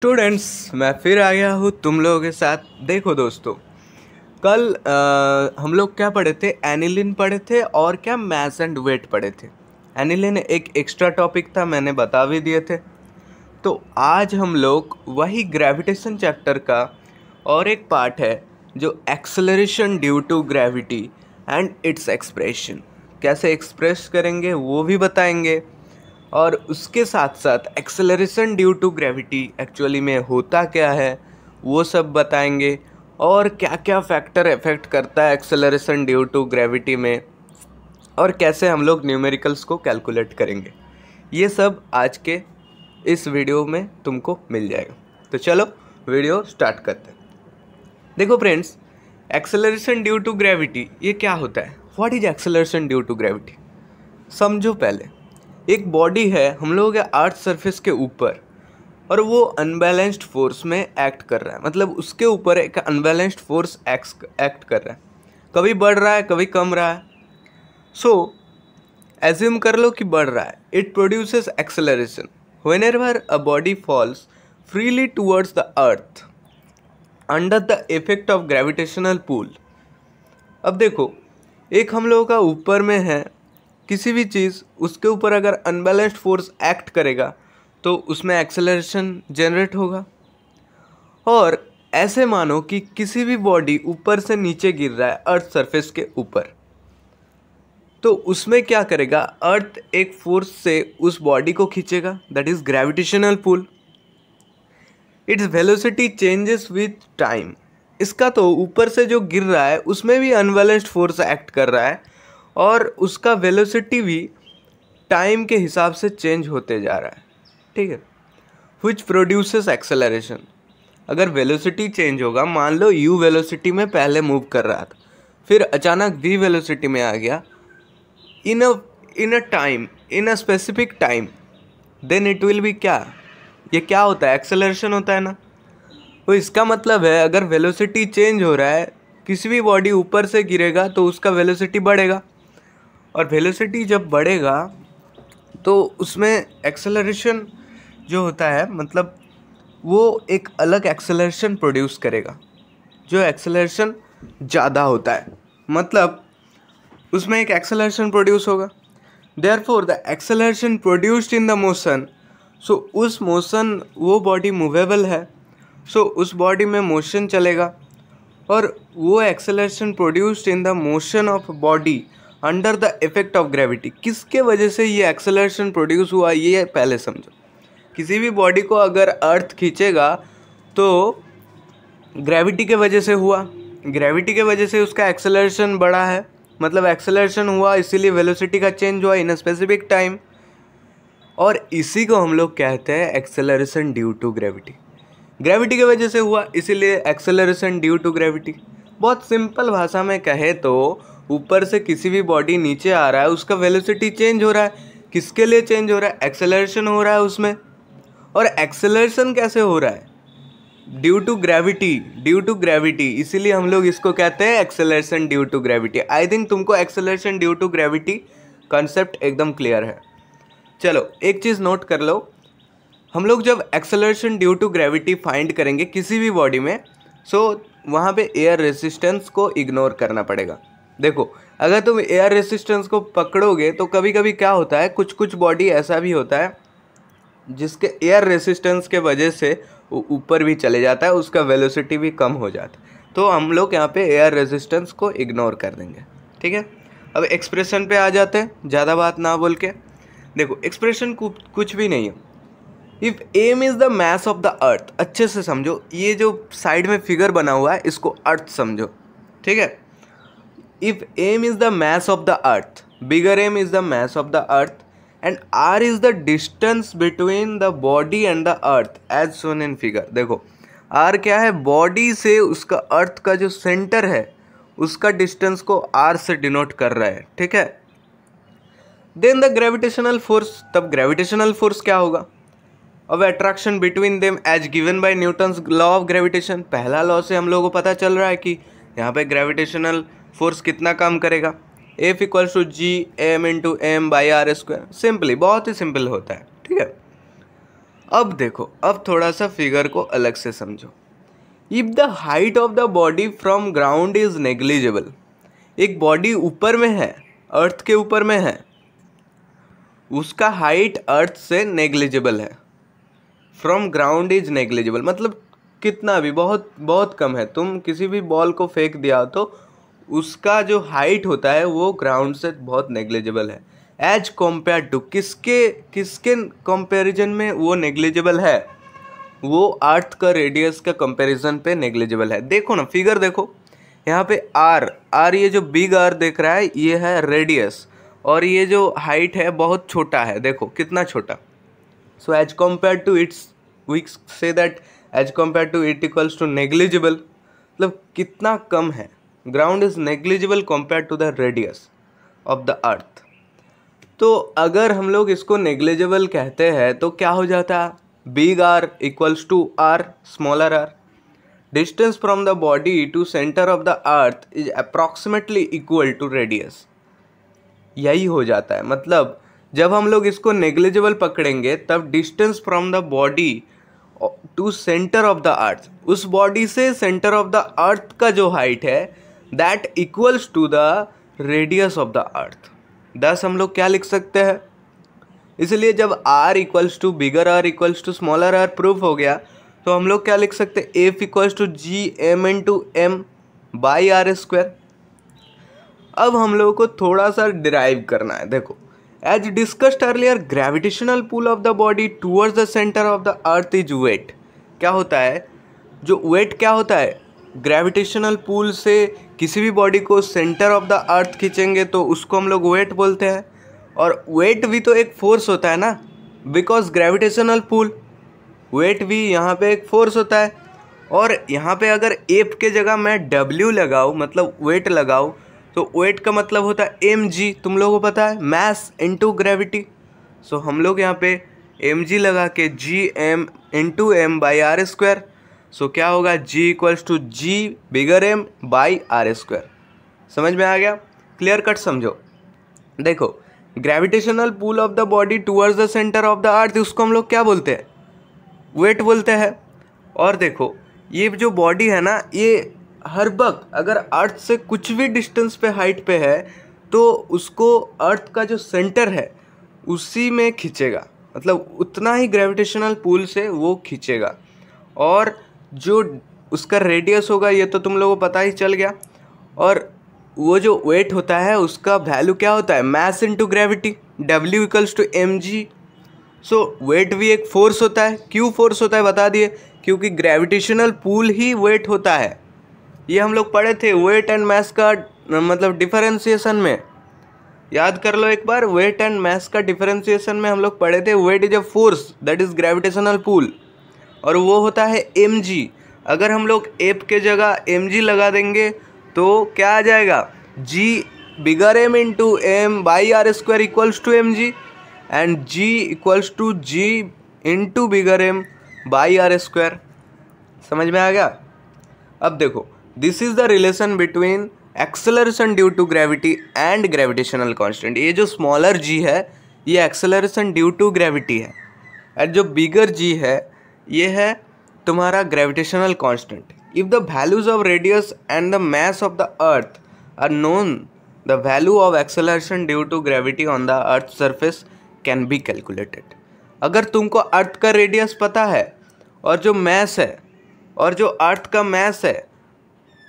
Students मैं फिर आ गया हूँ तुम लोगों के साथ देखो दोस्तों कल आ, हम लोग क्या पढ़े थे एनिलिन पढ़े थे और क्या मैस एंड वेट पढ़े थे एनिलिन एक एक्स्ट्रा टॉपिक था मैंने बता भी दिए थे तो आज हम लोग वही ग्रेविटेशन चैप्टर का और एक पार्ट है जो acceleration due to gravity and its expression कैसे एक्सप्रेस करेंगे वो भी बताएंगे और उसके साथ साथ acceleration due to gravity actually में होता क्या है वो सब बताएंगे और क्या क्या फैक्टर इफ़ेक्ट करता है एक्सेलरेशन ड्यू टू ग्रेविटी में और कैसे हम लोग न्यूमेरिकल्स को कैलकुलेट करेंगे ये सब आज के इस वीडियो में तुमको मिल जाएगा तो चलो वीडियो स्टार्ट करते हैं देखो friends acceleration due to gravity ये क्या होता है what is acceleration due to gravity समझो पहले एक बॉडी है हम लोगों के अर्थ सरफेस के ऊपर और वो अनबैलेंस्ड फोर्स में एक्ट कर रहा है मतलब उसके ऊपर एक अनबैलेंस्ड फोर्स एक्ट कर रहा है कभी बढ़ रहा है कभी कम रहा है सो so, एज्यूम कर लो कि बढ़ रहा है it produces acceleration whenever a body falls freely towards the earth under the effect of gravitational pull अब देखो एक हम लोगों का ऊपर में है किसी भी चीज़ उसके ऊपर अगर अनबैलेंस्ड फोर्स एक्ट करेगा तो उसमें एक्सेलरेशन जनरेट होगा और ऐसे मानो कि किसी भी बॉडी ऊपर से नीचे गिर रहा है अर्थ सरफेस के ऊपर तो उसमें क्या करेगा अर्थ एक फोर्स से उस बॉडी को खींचेगा that is gravitational pull its velocity changes with time इसका तो ऊपर से जो गिर रहा है उसमें भी अनबैलेंस्ड फोर्स एक्ट कर रहा है और उसका वेलोसिटी भी टाइम के हिसाब से चेंज होते जा रहा है ठीक है विच प्रोड्यूस एक्सेलरेशन अगर वेलोसिटी चेंज होगा मान लो यू वेलोसिटी में पहले मूव कर रहा था फिर अचानक वी वेलोसिटी में आ गया in a in a time in a specific time then it will be क्या ये क्या होता है एक्सेलरेशन होता है ना तो इसका मतलब है अगर वेलोसिटी चेंज हो रहा है किसी भी बॉडी ऊपर से गिरेगा तो उसका वेलोसिटी बढ़ेगा और वेलोसिटी जब बढ़ेगा तो उसमें एक्सेलरेशन जो होता है मतलब वो एक अलग एक्सेलरेशन प्रोड्यूस करेगा जो एक्सेलरेशन ज़्यादा होता है मतलब उसमें एक एक्सेलरेशन प्रोड्यूस होगा therefore the acceleration produced in the motion so उस मोशन वो बॉडी मूवेबल है सो so, उस बॉडी में मोशन चलेगा और वो acceleration produced in the motion of body under the effect of gravity किसके वजह से ये एक्सेलरेशन प्रोड्यूस हुआ ये पहले समझो किसी भी बॉडी को अगर अर्थ खींचेगा तो ग्रेविटी के वजह से हुआ ग्रेविटी के वजह से उसका एक्सेलरेशन बढ़ा है मतलब एक्सेलरेशन हुआ इसीलिए वेलोसिटी का चेंज हुआ इन स्पेसिफिक टाइम और इसी को हम लोग कहते हैं acceleration due to gravity gravity के वजह से हुआ इसीलिए एक्सेलरेशन ड्यू टू ग्रेविटी बहुत सिंपल भाषा में कहे तो ऊपर से किसी भी बॉडी नीचे आ रहा है उसका वेलोसिटी चेंज हो रहा है किसके लिए चेंज हो रहा है एक्सेलरेशन हो रहा है उसमें और एक्सेलरेशन कैसे हो रहा है due to gravity due to gravity इसीलिए हम लोग इसको कहते हैं acceleration due to gravity I think तुमको acceleration due to gravity concept एकदम क्लियर है चलो एक चीज़ नोट कर लो हम लोग जब acceleration due to gravity find करेंगे किसी भी बॉडी में सो so, वहाँ पे एयर रेजिस्टेंस को इग्नोर करना पड़ेगा देखो अगर तुम एयर रेसिस्टेंस को पकड़ोगे तो कभी कभी क्या होता है कुछ कुछ बॉडी ऐसा भी होता है जिसके एयर रेसिस्टेंस के वजह से वो ऊपर भी चले जाता है उसका वेलोसिटी भी कम हो जाता है तो हम लोग यहाँ पे एयर रेजिस्टेंस को इग्नोर कर देंगे ठीक है अब एक्सप्रेशन पे आ जाते हैं ज़्यादा बात ना बोल के देखो एक्सप्रेशन कुछ भी नहीं है if M is the mass of the earth अच्छे से समझो ये जो साइड में फिगर बना हुआ है इसको अर्थ समझो ठीक है if M is the mass of the earth bigger M is the mass of the earth and R is the distance between the body and the earth as shown in figure देखो R क्या है body से उसका अर्थ का जो centre है उसका distance को आर से डिनोट कर रहा है ठीक है देन द ग्रेविटेशनल फोर्स तब ग्रेविटेशनल फोर्स क्या होगा अब attraction between them as given by Newton's law of gravitation पहला लॉ से हम लोगों को पता चल रहा है कि यहाँ पे ग्रेविटेशनल फोर्स कितना काम करेगा F equals to G M into M by R square simply बहुत ही सिंपल होता है ठीक है अब देखो अब थोड़ा सा फिगर को अलग से समझो if the height of the body from ground is negligible एक बॉडी ऊपर में है अर्थ के ऊपर में है उसका हाइट अर्थ से नेग्लिजिबल है फ्रॉम ग्राउंड इज नेग्लिजिबल मतलब कितना भी बहुत बहुत कम है तुम किसी भी बॉल को फेंक दिया तो उसका जो हाइट होता है वो ग्राउंड से बहुत नेग्लेजेबल है एज कम्पेयर टू किसके किसके कंपैरिजन में वो नेग्लेजेबल है वो अर्थ का रेडियस का कंपैरिजन पे नेग्लेजेबल है देखो ना फिगर देखो यहाँ पे आर आर ये जो बिग आर देख रहा है ये है रेडियस और ये जो हाइट है बहुत छोटा है देखो कितना छोटा so as compare to its विक्स से that as compare to it equals to negligible मतलब कितना कम है ground is negligible compare to the radius of the earth तो अगर हम लोग इसको नेग्लिजिबल कहते हैं तो क्या हो जाता है big R equals to R smaller R distance from the body to centre of the earth is approximately equal to radius यही हो जाता है मतलब जब हम लोग इसको नेग्लिजिबल पकड़ेंगे तब distance from the body to centre of the earth उस बॉडी से सेंटर ऑफ द अर्थ का जो हाइट है that equals to the radius of the earth thus हम लोग क्या लिख सकते हैं इसलिए जब R equals to bigger R equals to smaller R proof हो गया तो हम लोग क्या लिख सकते हैं F equals to G M into M by R square अब हम लोगों को थोड़ा सा डिराइव करना है देखो as discussed earlier gravitational pull of the body towards the centre of the earth is weight क्या होता है जो वेट क्या होता है ग्रेविटेशनल पुल से किसी भी बॉडी को सेंटर ऑफ द अर्थ खींचेंगे तो उसको हम लोग वेट बोलते हैं और वेट भी तो एक फोर्स होता है ना बिकॉज ग्रेविटेशनल पुल वेट भी यहाँ पे एक फोर्स होता है और यहाँ पे अगर एफ के जगह मैं डब्ल्यू लगाऊँ मतलब वेट लगाऊँ तो वेट का मतलब होता है एम जी तुम लोगों को पता है मैस इंटू ग्रेविटी सो हम लोग यहाँ पे एम जी लगा के G M into M by R square so so, क्या होगा g equals to G bigger M by R square समझ में आ गया क्लियर कट समझो देखो gravitational pull of the body towards the centre of the earth उसको हम लोग क्या बोलते हैं वेट बोलते हैं और देखो ये जो बॉडी है ना ये हर वक्त अगर अर्थ से कुछ भी डिस्टेंस पे हाइट पे है तो उसको अर्थ का जो सेंटर है उसी में खींचेगा मतलब उतना ही ग्रेविटेशनल पुल से वो खींचेगा और जो उसका रेडियस होगा ये तो तुम लोगों को पता ही चल गया और वो जो वेट होता है उसका वैल्यू क्या होता है mass into gravity W equals to M G so weight भी एक फोर्स होता है क्यों फोर्स होता है बता दिए क्योंकि ग्रेविटेशनल पुल ही वेट होता है ये हम लोग पढ़े थे वेट एंड मैस का मतलब डिफरेंशिएशन में याद कर लो एक बार वेट एंड मैस का डिफरेंशिएशन में हम लोग पढ़े थे weight is a force that is gravitational pull और वो होता है एम अगर हम लोग एप के जगह एम लगा देंगे तो क्या आ जाएगा G bigger M into M by R square equals to M G and G equals to G into bigger M by R square समझ में आ गया अब देखो this is the relation between acceleration due to gravity and gravitational constant ये जो smaller G है ये एक्सेलरेशन ड्यू टू ग्रेविटी है एंड जो बिगर जी है ये है तुम्हारा gravitational constant if the values of radius and the mass of the earth are known the value of acceleration due to gravity on the earth surface can be calculated अगर तुमको अर्थ का radius पता है और जो मैस है और जो अर्थ का मैस है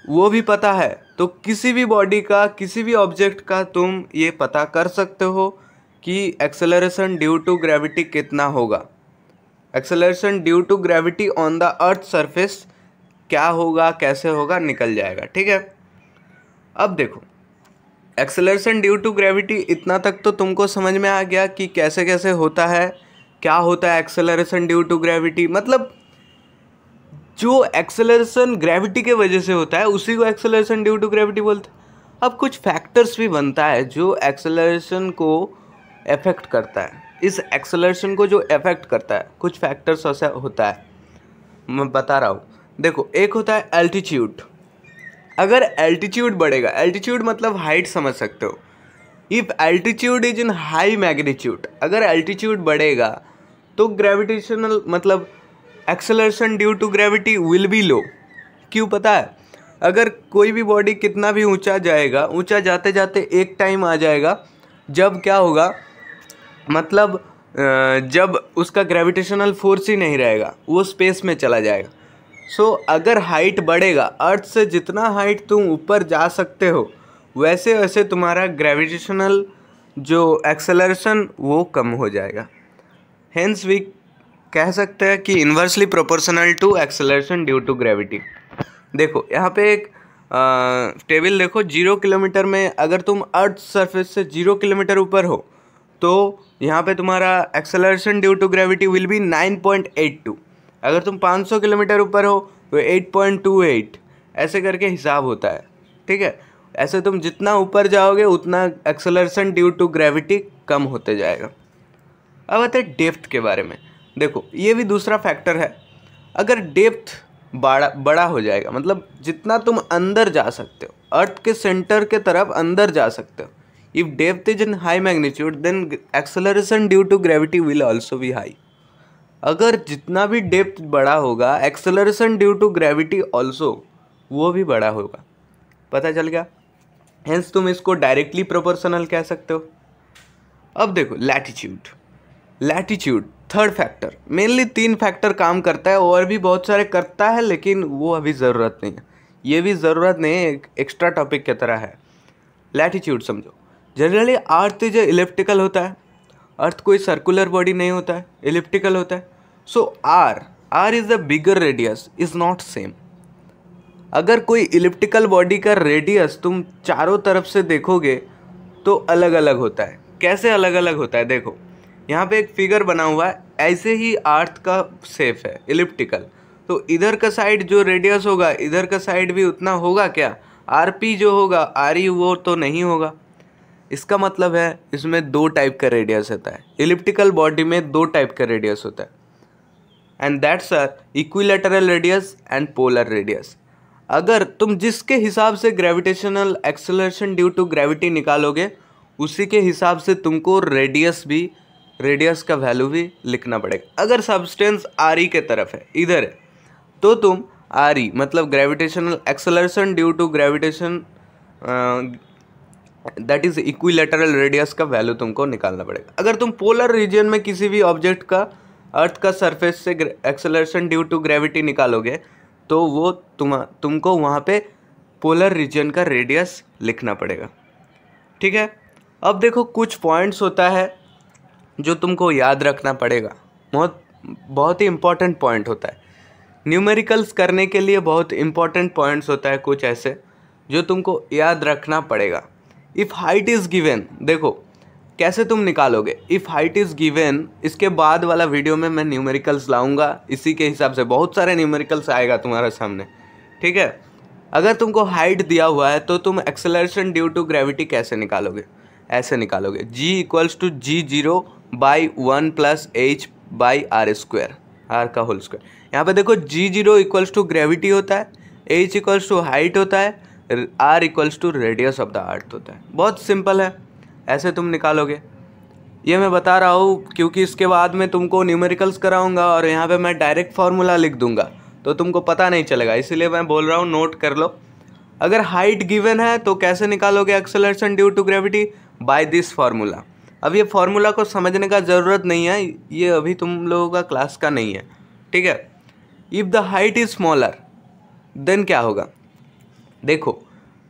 वो भी पता है तो किसी भी बॉडी का किसी भी ऑब्जेक्ट का तुम ये पता कर सकते हो कि एक्सेलरेशन ड्यू टू ग्रेविटी कितना होगा acceleration due to gravity on the earth surface क्या होगा कैसे होगा निकल जाएगा ठीक है अब देखो एक्सेलरेशन ड्यू टू ग्रेविटी इतना तक तो तुमको समझ में आ गया कि कैसे कैसे होता है क्या होता है एक्सेलरेशन ड्यू टू ग्रेविटी मतलब जो एक्सेलरेशन ग्रेविटी के वजह से होता है उसी को एक्सेलरेशन ड्यू टू ग्रेविटी बोलते हैं अब कुछ फैक्टर्स भी बनता है जो एक्सेलरेशन को अफेक्ट करता है इस एक्सलेशन को जो इफेक्ट करता है कुछ फैक्टर्स ऐसा होता है मैं बता रहा हूँ देखो एक होता है एल्टीट्यूड अगर एल्टीट्यूड बढ़ेगा एल्टीट्यूड मतलब हाइट समझ सकते हो if altitude is in high magnitude अगर एल्टीट्यूड बढ़ेगा तो ग्रेविटेशनल मतलब acceleration due to gravity will be low क्यों पता है अगर कोई भी बॉडी कितना भी ऊंचा जाएगा ऊंचा जाते जाते एक टाइम आ जाएगा जब क्या होगा मतलब जब उसका ग्रेविटेशनल फोर्स ही नहीं रहेगा वो स्पेस में चला जाएगा सो so, अगर हाइट बढ़ेगा अर्थ से जितना हाइट तुम ऊपर जा सकते हो वैसे वैसे तुम्हारा ग्रेविटेशनल जो एक्सेलरेशन वो कम हो जाएगा हेंस वी कह सकते हैं कि inversely proportional to acceleration due to gravity देखो यहाँ पे एक टेबल देखो जीरो किलोमीटर में अगर तुम अर्थ सरफेस से जीरो किलोमीटर ऊपर हो तो यहाँ पे तुम्हारा acceleration due to gravity will be 9.82 अगर तुम 500 किलोमीटर ऊपर हो तो 8.28 ऐसे करके हिसाब होता है ठीक है ऐसे तुम जितना ऊपर जाओगे उतना एक्सेलरेशन ड्यू टू ग्रेविटी कम होते जाएगा अब आते डेप्थ के बारे में देखो ये भी दूसरा फैक्टर है अगर डेप्थ बड़ा बड़ा हो जाएगा मतलब जितना तुम अंदर जा सकते हो अर्थ के सेंटर के तरफ अंदर जा सकते हो If depth is in high magnitude, then acceleration due to gravity will also be high. अगर जितना भी डेप्थ बड़ा होगा acceleration due to gravity also वो भी बड़ा होगा पता चल गया हेंस तुम इसको डायरेक्टली प्रोपोर्शनल कह सकते हो अब देखो latitude latitude third factor mainly तीन फैक्टर काम करता है और भी बहुत सारे करता है लेकिन वो अभी ज़रूरत नहीं है ये भी ज़रूरत नहीं एक एक्स्ट्रा टॉपिक की तरह है लैटिट्यूड समझो जनरली अर्थ जो इलेप्टिकल होता है अर्थ कोई सर्कुलर बॉडी नहीं होता है इलिप्टिकल होता है so R R is the bigger radius is not same अगर कोई इलिप्टिकल बॉडी का रेडियस तुम चारों तरफ से देखोगे तो अलग अलग होता है कैसे अलग अलग होता है देखो यहाँ पे एक फिगर बना हुआ है ऐसे ही आर्थ का सेफ है इलिप्टिकल तो इधर का साइड जो रेडियस होगा इधर का साइड भी उतना होगा क्या आर पी जो होगा आर ई e वो तो नहीं होगा इसका मतलब है इसमें दो टाइप का रेडियस होता है इलिप्टिकल बॉडी में दो टाइप का रेडियस होता है and that's R equilateral radius and polar radius अगर तुम जिसके हिसाब से gravitational acceleration due to gravity निकालोगे उसी के हिसाब से तुमको रेडियस भी रेडियस का वैल्यू भी लिखना पड़ेगा अगर सब्सटेंस आर ई के तरफ है इधर है तो तुम आर ई मतलब gravitational acceleration due to gravitation that is equilateral radius का वैल्यू तुमको निकालना पड़ेगा अगर तुम पोलर रीजन में किसी भी ऑब्जेक्ट का अर्थ का सरफेस से एक्सेलरेशन ड्यू टू ग्रेविटी निकालोगे तो वो तुम तुमको वहाँ पे पोलर रीजन का रेडियस लिखना पड़ेगा ठीक है अब देखो कुछ पॉइंट्स होता है जो तुमको याद रखना पड़ेगा बहुत बहुत ही इम्पॉर्टेंट पॉइंट होता है न्यूमेरिकल्स करने के लिए बहुत इम्पॉर्टेंट पॉइंट्स होता है कुछ ऐसे जो तुमको याद रखना पड़ेगा इफ़ हाइट इज़ गिवेन देखो कैसे तुम निकालोगे इफ़ हाइट इज़ गिवेन इसके बाद वाला वीडियो में मैं न्यूमेरिकल्स लाऊंगा इसी के हिसाब से बहुत सारे न्यूमेरिकल्स आएगा तुम्हारे सामने ठीक है अगर तुमको हाइट दिया हुआ है तो तुम एक्सेलरेशन ड्यू टू ग्रेविटी कैसे निकालोगे ऐसे निकालोगे g equals to G zero by one plus H by R square R का होल स्क्वायर यहाँ पे देखो g zero equals to gravity होता है h इक्वल्स टू हाइट होता है R equals to radius of the earth होता है बहुत सिंपल है ऐसे तुम निकालोगे ये मैं बता रहा हूँ क्योंकि इसके बाद में तुमको न्यूमेरिकल्स कराऊंगा और यहाँ पे मैं डायरेक्ट फार्मूला लिख दूंगा तो तुमको पता नहीं चलेगा इसीलिए मैं बोल रहा हूँ नोट कर लो अगर हाइट गिवन है तो कैसे निकालोगे acceleration due to gravity by this formula अब ये फार्मूला को समझने का ज़रूरत नहीं है ये अभी तुम लोगों का क्लास का नहीं है ठीक है if the height is smaller then क्या होगा देखो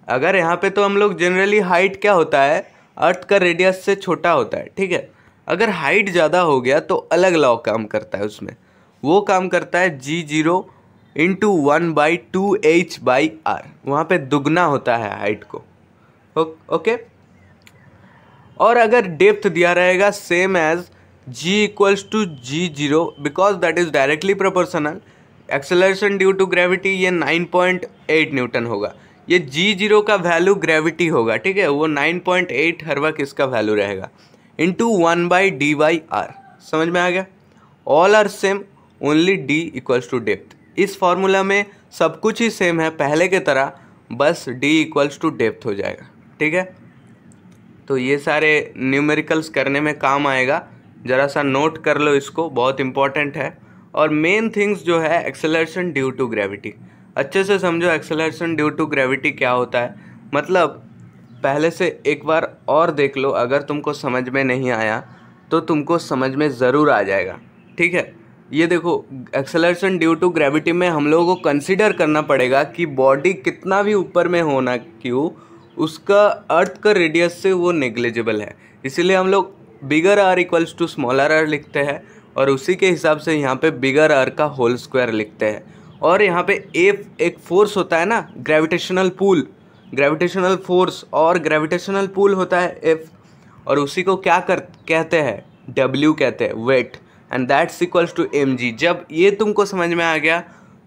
अगर यहाँ पे तो हम लोग जनरली हाइट क्या होता है अर्थ का रेडियस से छोटा होता है ठीक है अगर हाइट ज़्यादा हो गया तो अलग लॉ काम करता है उसमें वो काम करता है G zero into one by two H by R वहाँ पर दुगना होता है हाइट को ओके और अगर डेप्थ दिया रहेगा same as G equals to G zero because that is directly proportional acceleration due to gravity ये 9.8 न्यूटन होगा ये जी जीरो का वैल्यू ग्रेविटी होगा ठीक है वो 9.8 हर वक्त इसका वैल्यू रहेगा into one by D Y R समझ में आ गया all are same only D equals to depth इस फॉर्मूला में सब कुछ ही सेम है पहले की तरह बस डी इक्वल्स टू डेप्थ हो जाएगा ठीक है तो ये सारे न्यूमेरिकल्स करने में काम आएगा ज़रा सा नोट कर लो इसको बहुत इम्पॉर्टेंट है और मेन थिंग्स जो है एक्सेलरेशन ड्यू टू ग्रेविटी अच्छे से समझो एक्सेलरेशन ड्यू टू ग्रेविटी क्या होता है मतलब पहले से एक बार और देख लो अगर तुमको समझ में नहीं आया तो तुमको समझ में ज़रूर आ जाएगा ठीक है ये देखो एक्सेलरेशन ड्यू टू ग्रेविटी में हम लोगों को कंसिडर करना पड़ेगा कि बॉडी कितना भी ऊपर में होना क्यों उसका अर्थ का रेडियस से वो नेग्लिजिबल है इसीलिए हम लोग bigger R equals to smaller R लिखते हैं और उसी के हिसाब से यहाँ पे बिगर आर का होल स्क्वायर लिखते हैं और यहाँ पे एफ एक फोर्स होता है ना ग्रेविटेशनल पुल ग्रेविटेशनल फोर्स और ग्रेविटेशनल पुल होता है एफ और उसी को क्या कर कहते हैं डब्ल्यू कहते हैं weight and that's equals to M G जब ये तुमको समझ में आ गया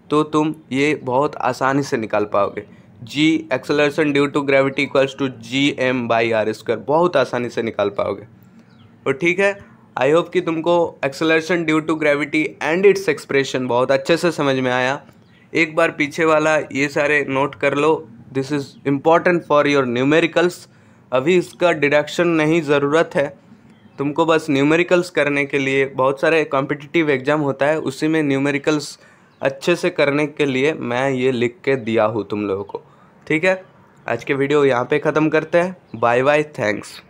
तो तुम ये बहुत आसानी से निकाल पाओगे G acceleration due to gravity equals to G M by R square बहुत आसानी से निकाल पाओगे और ठीक है आई होप कि तुमको acceleration due to gravity and its expression बहुत अच्छे से समझ में आया एक बार पीछे वाला ये सारे नोट कर लो this is important for your numericals अभी इसका डिडक्शन नहीं ज़रूरत है तुमको बस न्यूमेरिकल्स करने के लिए बहुत सारे कॉम्पिटिटिव एग्ज़ाम होता है उसी में न्यूमेरिकल्स अच्छे से करने के लिए मैं ये लिख के दिया हूँ तुम लोगों को ठीक है आज के वीडियो यहाँ पे ख़त्म करते हैं बाय बाय थैंक्स